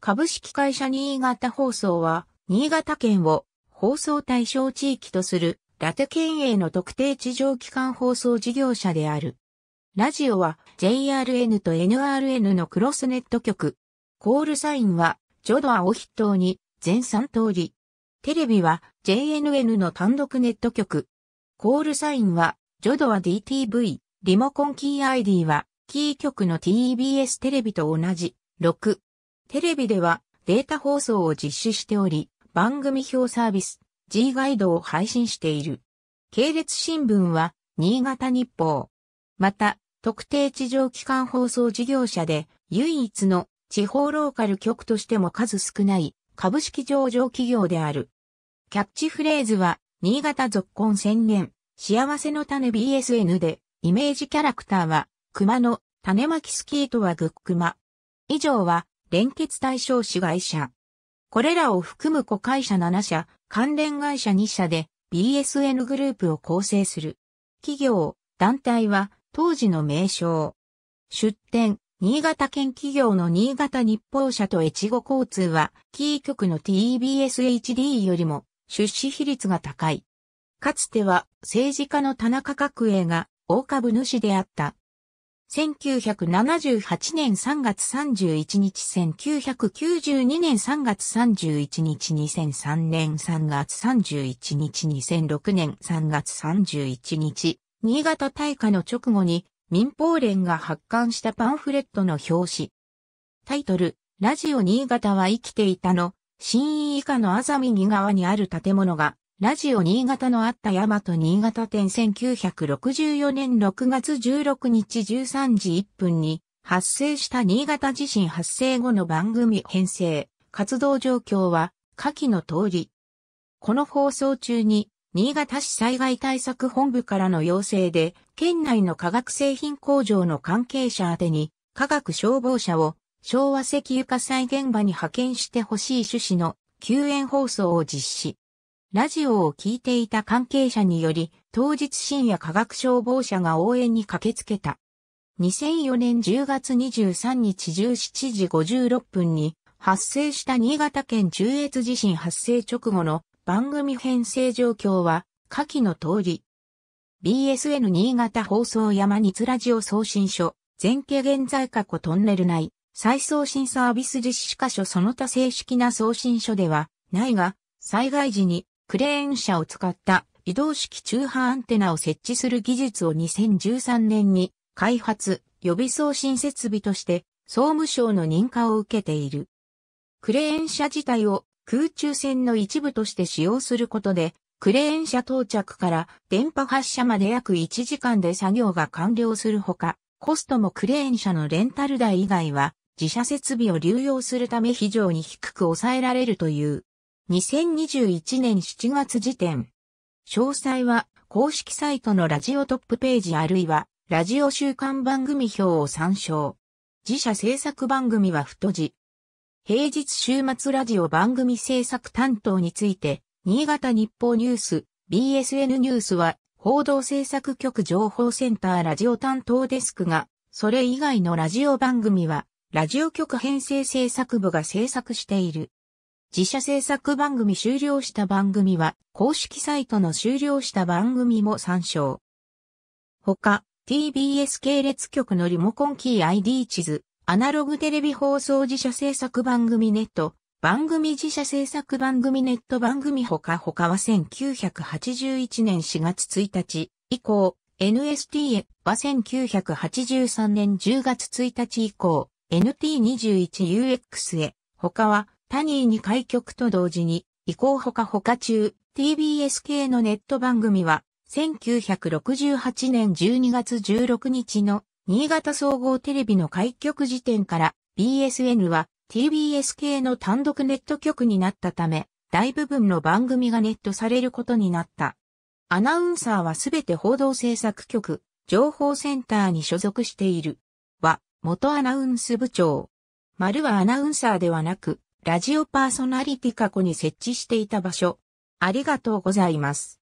株式会社新潟放送は、新潟県を放送対象地域とするラテ県営の特定地上機関放送事業者である。ラジオは JRN と NRN のクロスネット局。コールサインはジョドアを筆頭に全3通り。テレビは JNN の単独ネット局。コールサインはジョドア DTV。リモコンキー ID はキー局の TBS テレビと同じ6。テレビではデータ放送を実施しており、番組表サービス G ガイドを配信している。系列新聞は新潟日報。また、特定地上機関放送事業者で唯一の地方ローカル局としても数少ない株式上場企業である。キャッチフレーズは新潟続婚宣言、幸せの種 BSN でイメージキャラクターは熊の種まきスキーとはグックマ。以上は連結対象子会社。これらを含む子会社7社、関連会社2社で BSN グループを構成する。企業、団体は当時の名称。出展、新潟県企業の新潟日報社と越後交通は、キー局の TBSHD よりも出資比率が高い。かつては政治家の田中角栄が大株主であった1978年3月31日、1992年3月31日、2003年3月31日、2006年3月31日、新潟大火の直後に民放連が発刊したパンフレットの表紙。タイトル、ラジオ新潟は生きていたの、新以下のあざみぎにある建物がラジオ新潟のあった大和新潟店1964年6月16日13時1分に発生した新潟地震発生後の番組編成、活動状況は下記の通り。この放送中に新潟市災害対策本部からの要請で県内の化学製品工場の関係者宛に化学消防車を昭和石油火災現場に派遣してほしい趣旨の救援放送を実施。ラジオを聞いていた関係者により、当日深夜科学消防車が応援に駆けつけた。2004年10月23日17時56分に発生した新潟県中越地震発生直後の番組編成状況は下記の通り。BSN 新潟放送山にラジオ送信所、前家現在過去トンネル内、再送信サービス実施箇所その他正式な送信所ではないが、災害時にクレーン車を使った移動式中波アンテナを設置する技術を2013年に開発、予備送信設備として総務省の認可を受けている。クレーン車自体を空中線の一部として使用することで、クレーン車到着から電波発射まで約1時間で作業が完了するほか、コストもクレーン車のレンタル代以外は自社設備を流用するため非常に低く抑えられるという。2021年7月時点。詳細は公式サイトのラジオトップページあるいはラジオ週間番組表を参照。自社制作番組は太字。平日週末ラジオ番組制作担当について、新潟日報ニュース、BSN ニュースは報道制作局情報センターラジオ担当デスクが、それ以外のラジオ番組は、ラジオ局編成制作部が制作している。自社制作番組終了した番組は、公式サイトの終了した番組も参照。他、TBS 系列局のリモコンキー ID 地図、アナログテレビ放送自社制作番組ネット、番組自社制作番組ネット番組他かは1981年4月1日以降、NST は1983年10月1日以降、NT21UX へ、他はタニーに開局と同時に、移行ほかほか中、TBS 系のネット番組は、1968年12月16日の新潟総合テレビの開局時点から BSN は TBS 系の単独ネット局になったため、大部分の番組がネットされることになった。アナウンサーはすべて報道制作局、情報センターに所属している。は、元アナウンス部長。丸はアナウンサーではなく、ラジオパーソナリティ過去に設置していた場所。ありがとうございます。